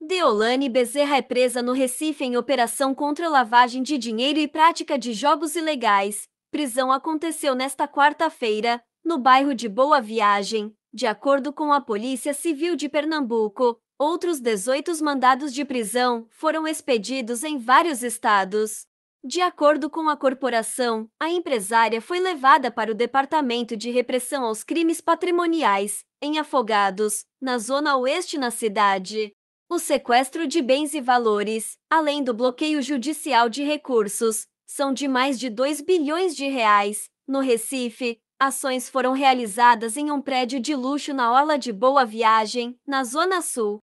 Deolane Bezerra é presa no Recife em operação contra lavagem de dinheiro e prática de jogos ilegais. Prisão aconteceu nesta quarta-feira, no bairro de Boa Viagem, de acordo com a Polícia Civil de Pernambuco. Outros 18 mandados de prisão foram expedidos em vários estados. De acordo com a corporação, a empresária foi levada para o Departamento de Repressão aos Crimes Patrimoniais, em Afogados, na zona oeste na cidade. O sequestro de bens e valores, além do bloqueio judicial de recursos, são de mais de 2 bilhões de reais. No Recife, ações foram realizadas em um prédio de luxo na Orla de Boa Viagem, na Zona Sul.